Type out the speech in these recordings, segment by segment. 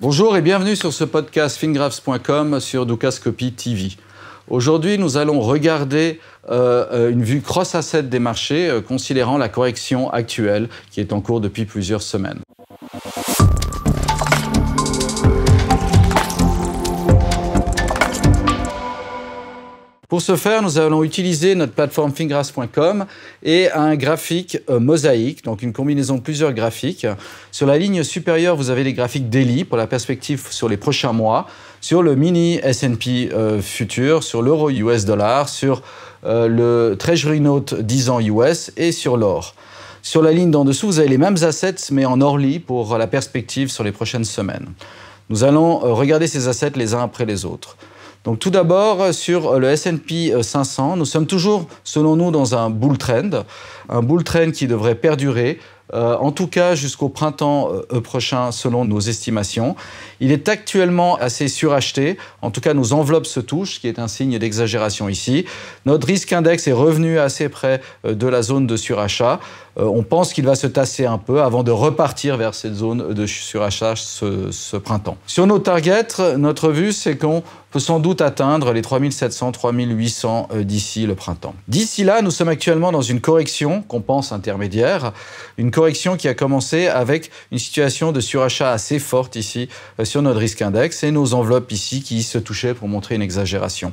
Bonjour et bienvenue sur ce podcast fingraphs.com sur Ducascopy TV. Aujourd'hui, nous allons regarder euh, une vue cross-asset des marchés, euh, considérant la correction actuelle qui est en cours depuis plusieurs semaines. Pour ce faire, nous allons utiliser notre plateforme fingras.com et un graphique euh, mosaïque, donc une combinaison de plusieurs graphiques. Sur la ligne supérieure, vous avez les graphiques daily pour la perspective sur les prochains mois, sur le mini S&P Future, euh, futur, sur l'euro US dollar, sur euh, le Treasury Note 10 ans US et sur l'or. Sur la ligne d'en dessous, vous avez les mêmes assets mais en orly pour la perspective sur les prochaines semaines. Nous allons regarder ces assets les uns après les autres. Donc tout d'abord, euh, sur euh, le S&P 500, euh, nous sommes toujours, selon nous, dans un bull trend, un bull trend qui devrait perdurer, en tout cas jusqu'au printemps prochain, selon nos estimations. Il est actuellement assez suracheté, en tout cas nos enveloppes se touchent, ce qui est un signe d'exagération ici. Notre risque index est revenu assez près de la zone de surachat. on pense qu'il va se tasser un peu avant de repartir vers cette zone de surachat ce, ce printemps. Sur nos targets, notre vue, c'est qu'on peut sans doute atteindre les 3700-3800 euh, d'ici le printemps. D'ici là, nous sommes actuellement dans une correction qu'on pense intermédiaire, une correction qui a commencé avec une situation de surachat assez forte ici euh, sur notre risque index et nos enveloppes ici qui se touchaient pour montrer une exagération.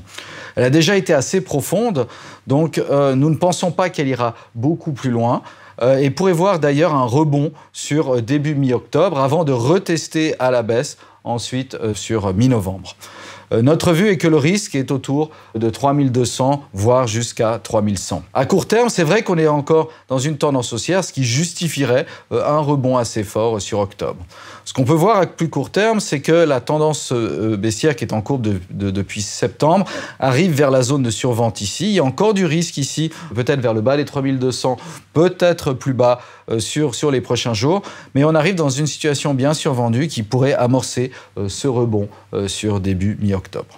Elle a déjà été assez profonde, donc euh, nous ne pensons pas qu'elle ira beaucoup plus loin et pourrait voir d'ailleurs un rebond sur début mi-octobre avant de retester à la baisse ensuite sur mi-novembre. Euh, notre vue est que le risque est autour de 3200, voire jusqu'à 3100. À court terme, c'est vrai qu'on est encore dans une tendance haussière, ce qui justifierait euh, un rebond assez fort euh, sur octobre. Ce qu'on peut voir à plus court terme, c'est que la tendance baissière qui est en courbe depuis septembre arrive vers la zone de survente ici. Il y a encore du risque ici, peut-être vers le bas des 3200, peut-être plus bas sur, sur les prochains jours. Mais on arrive dans une situation bien survendue qui pourrait amorcer ce rebond sur début mi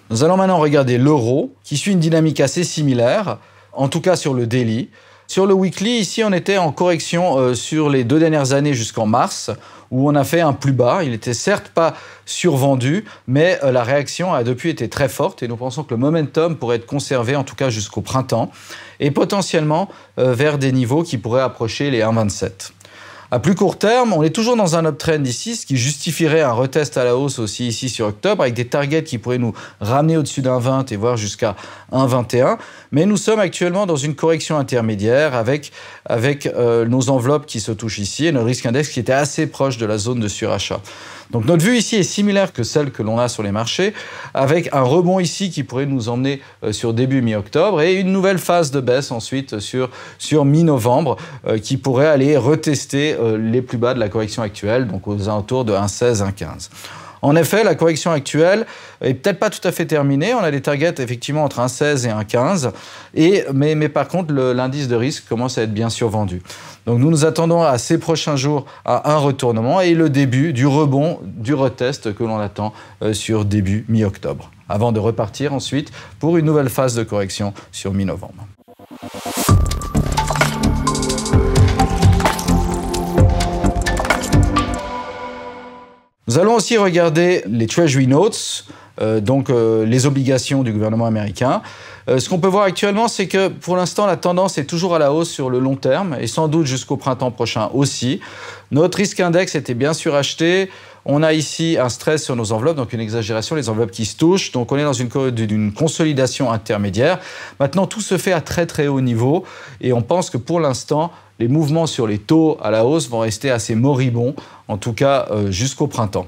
nous allons maintenant regarder l'euro, qui suit une dynamique assez similaire, en tout cas sur le daily. Sur le weekly, ici, on était en correction euh, sur les deux dernières années jusqu'en mars, où on a fait un plus bas. Il n'était certes pas survendu, mais euh, la réaction a depuis été très forte et nous pensons que le momentum pourrait être conservé, en tout cas jusqu'au printemps, et potentiellement euh, vers des niveaux qui pourraient approcher les 1,27. À plus court terme, on est toujours dans un uptrend ici, ce qui justifierait un retest à la hausse aussi ici sur octobre, avec des targets qui pourraient nous ramener au-dessus d'un 20 et voire jusqu'à un 21. Mais nous sommes actuellement dans une correction intermédiaire avec, avec euh, nos enveloppes qui se touchent ici et notre risque index qui était assez proche de la zone de surachat. Donc notre vue ici est similaire que celle que l'on a sur les marchés, avec un rebond ici qui pourrait nous emmener euh, sur début mi-octobre et une nouvelle phase de baisse ensuite sur, sur mi-novembre euh, qui pourrait aller retester euh, les plus bas de la correction actuelle, donc aux alentours de 1,16, 1,15. En effet, la correction actuelle est peut-être pas tout à fait terminée. On a des targets effectivement entre 1,16 et 1,15. Et, mais, mais par contre, l'indice de risque commence à être bien survendu. Donc nous nous attendons à ces prochains jours à un retournement et le début du rebond, du retest que l'on attend euh, sur début mi-octobre, avant de repartir ensuite pour une nouvelle phase de correction sur mi-novembre. allons aussi regarder les Treasury Notes, euh, donc euh, les obligations du gouvernement américain. Euh, ce qu'on peut voir actuellement, c'est que pour l'instant, la tendance est toujours à la hausse sur le long terme et sans doute jusqu'au printemps prochain aussi. Notre risque index était bien acheté. On a ici un stress sur nos enveloppes, donc une exagération, les enveloppes qui se touchent. Donc on est dans une, une consolidation intermédiaire. Maintenant, tout se fait à très très haut niveau et on pense que pour l'instant, les mouvements sur les taux à la hausse vont rester assez moribonds, en tout cas euh, jusqu'au printemps.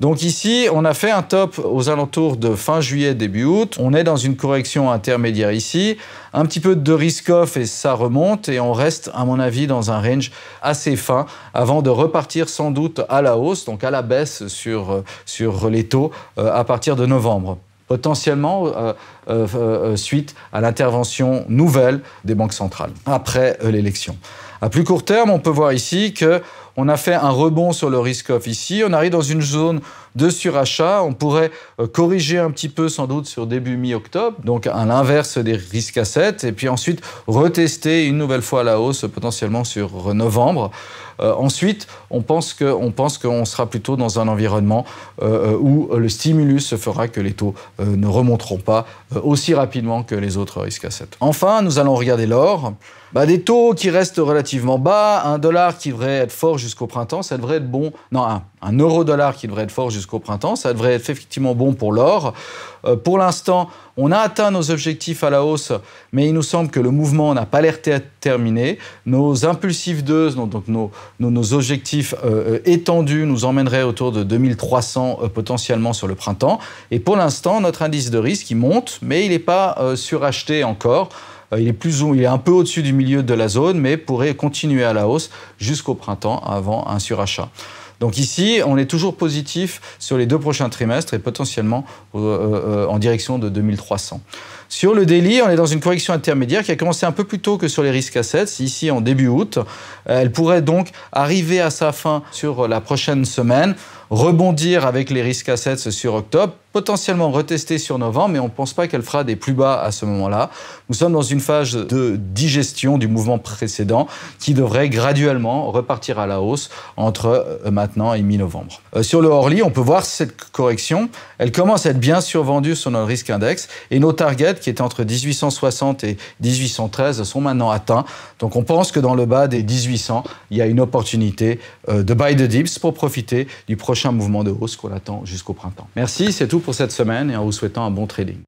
Donc ici, on a fait un top aux alentours de fin juillet, début août. On est dans une correction intermédiaire ici. Un petit peu de risk-off et ça remonte. Et on reste, à mon avis, dans un range assez fin avant de repartir sans doute à la hausse, donc à la baisse sur, euh, sur les taux euh, à partir de novembre potentiellement euh, euh, euh, suite à l'intervention nouvelle des banques centrales après l'élection. À plus court terme, on peut voir ici que on a fait un rebond sur le risk-off ici. On arrive dans une zone de surachat. On pourrait euh, corriger un petit peu sans doute sur début mi-octobre, donc à l'inverse des risques à 7, et puis ensuite retester une nouvelle fois à la hausse potentiellement sur euh, novembre. Euh, ensuite, on pense qu'on sera plutôt dans un environnement où le stimulus se fera que les taux ne remonteront pas aussi rapidement que les autres risques à 7. Enfin, nous allons regarder l'or. Bah, des taux qui restent relativement bas, un dollar qui devrait être fort jusqu'au printemps, ça devrait être bon. Non, un, un euro-dollar qui devrait être fort jusqu'au au printemps. Ça devrait être effectivement bon pour l'or. Euh, pour l'instant, on a atteint nos objectifs à la hausse, mais il nous semble que le mouvement n'a pas l'air terminé. Nos impulsifs 2, donc nos, objectifs euh, euh, étendus, nous emmèneraient autour de 2300 potentiellement sur le printemps. Et pour l'instant, notre indice de risque, il monte, mais il n'est pas suracheté encore. Il est, plus, il est un peu au-dessus du milieu de la zone, mais pourrait continuer à la hausse jusqu'au printemps avant un surachat. Donc ici, on est toujours positif sur les deux prochains trimestres et potentiellement euh, euh, en direction de 2300. Sur le daily, on est dans une correction intermédiaire qui a commencé un peu plus tôt que sur les risques assets, ici en début août. Elle pourrait donc arriver à sa fin sur la prochaine semaine rebondir avec les risques assets sur octobre, potentiellement retester sur novembre, mais on ne pense pas qu'elle fera des plus bas à ce moment-là. Nous sommes dans une phase de digestion du mouvement précédent qui devrait graduellement repartir à la hausse entre euh, maintenant et mi-novembre. Euh, sur le Orly, on peut voir cette correction. Elle commence à être bien survendue sur notre risque index et nos targets qui étaient entre 1860 et 1813 sont maintenant atteints. Donc on pense que dans le bas des 1800, il y a une opportunité euh, de buy the dips pour profiter du prochain mouvement de hausse qu'on attend jusqu'au printemps. Merci, c'est tout pour cette semaine et en vous souhaitant un bon trading.